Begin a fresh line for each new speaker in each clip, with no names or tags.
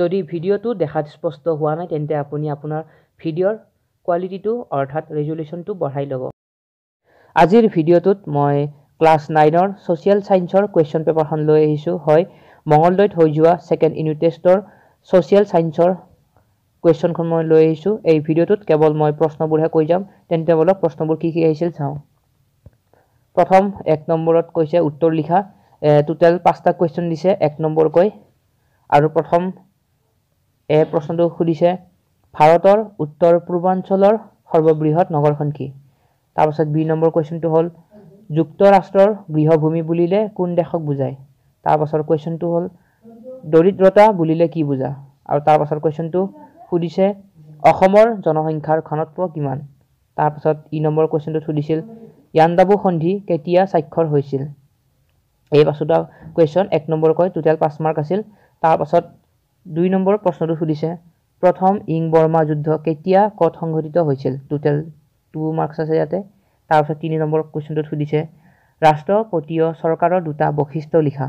যদি ভিডিঅ'টো দেখাত স্পষ্ট হোৱা নাই তেন্তে আপুনি আপোনাৰ ভিডিঅ'ৰ কোৱালিটিটো অৰ্থাৎ ৰেজলিউশ্যনটো বঢ়াই ল'ব আজিৰ ভিডিঅ'টোত মই ক্লাছ নাইনৰ ছ'চিয়েল ছায়েন্সৰ কুৱেশ্যন পেপাৰখন লৈ আহিছোঁ হয় মঙলদৈত হৈ যোৱা ছেকেণ্ড ইউনিট টেষ্টৰ ছ'চিয়েল ছায়েন্সৰ কুৱেশ্যনখন মই লৈ আহিছোঁ এই ভিডিঅ'টোত কেৱল মই প্ৰশ্নবোৰহে কৈ যাম তেন্তে বোলক প্ৰশ্নবোৰ কি কি আহিছিল চাওঁ প্ৰথম এক নম্বৰত কৈছে উত্তৰ লিখা টোটেল পাঁচটা কুৱেশ্যন দিছে এক নম্বৰকৈ আৰু প্ৰথম এই প্ৰশ্নটো সুধিছে ভাৰতৰ উত্তৰ পূৰ্বাঞ্চলৰ সৰ্ববৃহৎ নগৰখন কি তাৰপাছত বি নম্বৰ কুৱেশ্যনটো হ'ল যুক্তৰাষ্ট্ৰৰ গৃহভূমি বুলিলে কোন দেশক বুজায় তাৰপাছৰ কুৱেশ্যনটো হ'ল দৰিদ্ৰতা বুলিলে কি বুজা আৰু তাৰপাছৰ কুৱেশ্যনটো সুধিছে অসমৰ জনসংখ্যাৰ ঘনত্ব কিমান তাৰপাছত ই নম্বৰ কুৱেশ্যনটো সুধিছিল ইয়াণ্ডাবু সন্ধি কেতিয়া স্বাক্ষৰ হৈছিল এই পাছত কুৱেশ্যন এক নম্বৰকৈ টুটেল পাঁচ মাৰ্ক আছিল তাৰপাছত দুই নম্বৰ প্ৰশ্নটো সুধিছে প্ৰথম ইং বৰ্মা যুদ্ধ কেতিয়া ক'ত সংঘটিত হৈছিল টোটেল টু মাৰ্কছ আছে ইয়াতে তাৰপিছত তিনি নম্বৰ কুৱেশ্যনটোত সুধিছে ৰাষ্ট্ৰপতিয় চৰকাৰৰ দুটা বৈশিষ্ট্য লিখা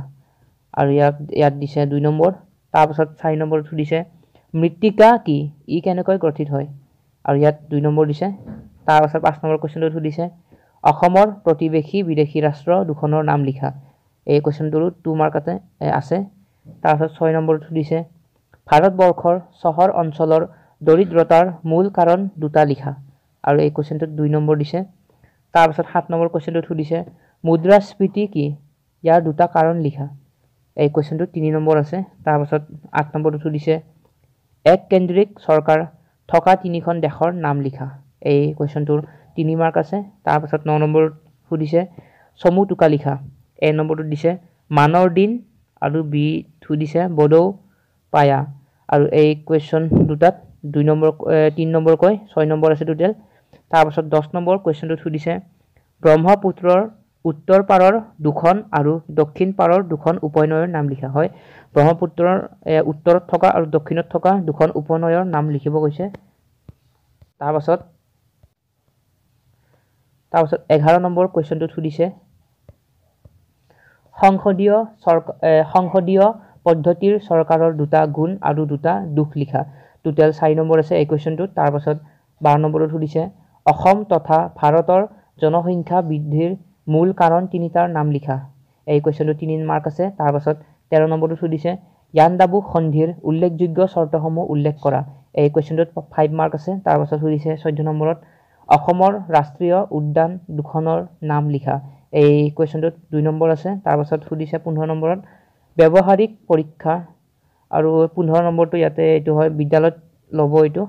আৰু ইয়াক ইয়াত দিছে দুই নম্বৰ তাৰপাছত চাৰি নম্বৰত সুধিছে মৃত্তিকা কি ই কেনেকৈ গঠিত হয় আৰু ইয়াত দুই নম্বৰ দিছে তাৰপাছত পাঁচ নম্বৰ কুৱেশ্যনটোত সুধিছে অসমৰ প্ৰতিবেশী বিদেশী ৰাষ্ট্ৰ দুখনৰ নাম লিখা এই কুৱেশ্যনটোৰো টু মাৰ্কতে আছে তাৰপাছত ছয় নম্বৰত সুধিছে ভাৰতবৰ্ষৰ চহৰ অঞ্চলৰ দৰিদ্ৰতাৰ মূল কাৰণ দুটা লিখা আৰু এই কুৱেশ্যনটোত দুই নম্বৰ দিছে তাৰপাছত সাত নম্বৰ কুৱেশ্যনটোত সুধিছে মুদ্ৰাস্ফীতি কি ইয়াৰ দুটা কাৰণ লিখা এই কুৱেশ্যনটোত তিনি নম্বৰ আছে তাৰপাছত আঠ নম্বৰটোত সুধিছে এক কেন্দ্ৰিক চৰকাৰ থকা তিনিখন দেশৰ নাম লিখা এই কুৱেশ্যনটোৰ তিনি মাৰ্ক আছে তাৰপাছত ন নম্বৰত সুধিছে চমু টোকা লিখা এ নম্বৰটোত দিছে মানৰ দিন আৰু বি সুধিছে বদৌ পায়া আৰু এই কুৱেশ্যন দুটাত দুই নম্বৰ তিনি নম্বৰকৈ ছয় নম্বৰ আছে টোটেল তাৰপাছত দহ নম্বৰ কুৱেশ্যনটোত সুধিছে ব্ৰহ্মপুত্ৰৰ উত্তৰ পাৰৰ দুখন আৰু দক্ষিণ পাৰৰ দুখন উপনয়ৰ নাম লিখা হয় ব্ৰহ্মপুত্ৰৰ উত্তৰত থকা আৰু দক্ষিণত থকা দুখন উপনয়ৰ নাম লিখিব কৈছে তাৰপাছত তাৰপাছত এঘাৰ নম্বৰ কুৱেশ্যনটোত সুধিছে সংসদীয় চৰকাৰ সংসদীয় পদ্ধতিৰ চৰকাৰৰ দুটা গুণ আৰু দুটা দুখ লিখা টুটেল চাৰি নম্বৰ আছে এই কুৱেশ্যনটোত তাৰপাছত বাৰ নম্বৰত সুধিছে অসম তথা ভাৰতৰ জনসংখ্যা বৃদ্ধিৰ মূল কাৰণ তিনিটাৰ নাম লিখা এই কুৱেশ্যনটোত তিনি মাৰ্ক আছে তাৰপাছত তেৰ নম্বৰত সুধিছে য়ানডাবু সন্ধিৰ উল্লেখযোগ্য চৰ্তসমূহ উল্লেখ কৰা এই কুৱেশ্যনটোত ফাইভ মাৰ্ক আছে তাৰপাছত সুধিছে চৈধ্য নম্বৰত অসমৰ ৰাষ্ট্ৰীয় উদ্যান দুখনৰ নাম লিখা এই কুৱেশ্যনটোত দুই নম্বৰ আছে তাৰপাছত সুধিছে পোন্ধৰ নম্বৰত ব্যৱহাৰিক পৰীক্ষা আৰু পোন্ধৰ নম্বৰটো ইয়াতে এইটো হয় বিদ্যালয়ত ল'ব এইটো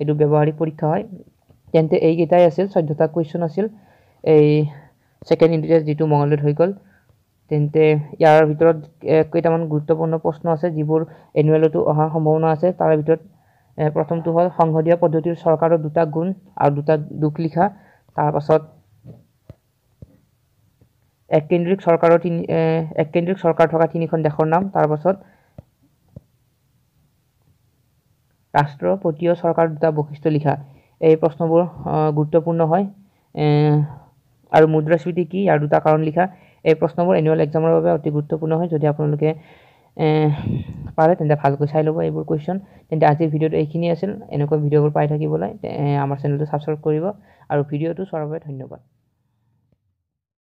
এইটো ব্যৱহাৰিক পৰীক্ষা হয় তেন্তে এইকেইটাই আছিল চৈধ্যটা কুৱেশ্যন আছিল এই ছেকেণ্ড ইণ্টাৰেষ্ট যিটো মঙলদৈত হৈ গ'ল তেন্তে ইয়াৰ ভিতৰত কেইটামান গুৰুত্বপূৰ্ণ প্ৰশ্ন আছে যিবোৰ এনুৱেলতো অহাৰ সম্ভাৱনা আছে তাৰে ভিতৰত প্ৰথমটো হ'ল সংসদীয় পদ্ধতিৰ চৰকাৰৰ দুটা গুণ আৰু দুটা দুখ লিখা তাৰপাছত এককেন্দ্ৰিক চৰকাৰৰ তিনি এককেন্দ্ৰিক চৰকাৰ থকা তিনিখন দেশৰ নাম তাৰপাছত ৰাষ্ট্ৰপতিয় চৰকাৰ দুটা বৈশিষ্ট্য লিখা এই প্ৰশ্নবোৰ গুৰুত্বপূৰ্ণ হয় আৰু মুদ্ৰাস্ফীতি কি আৰু দুটা কাৰণ লিখা এই প্ৰশ্নবোৰ এনুৱেল এক্সামৰ বাবে অতি গুৰুত্বপূৰ্ণ হয় যদি আপোনালোকে পাৰে তেন্তে ভালকৈ চাই ল'ব এইবোৰ কুৱেশ্যন তেন্তে আজিৰ ভিডিঅ'টো এইখিনি আছিল এনেকুৱা ভিডিঅ'বোৰ পাই থাকিবলৈ আমাৰ চেনেলটো ছাবস্ক্ৰাইব কৰিব আৰু ভিডিঅ'টো চোৱাৰ বাবে ধন্যবাদ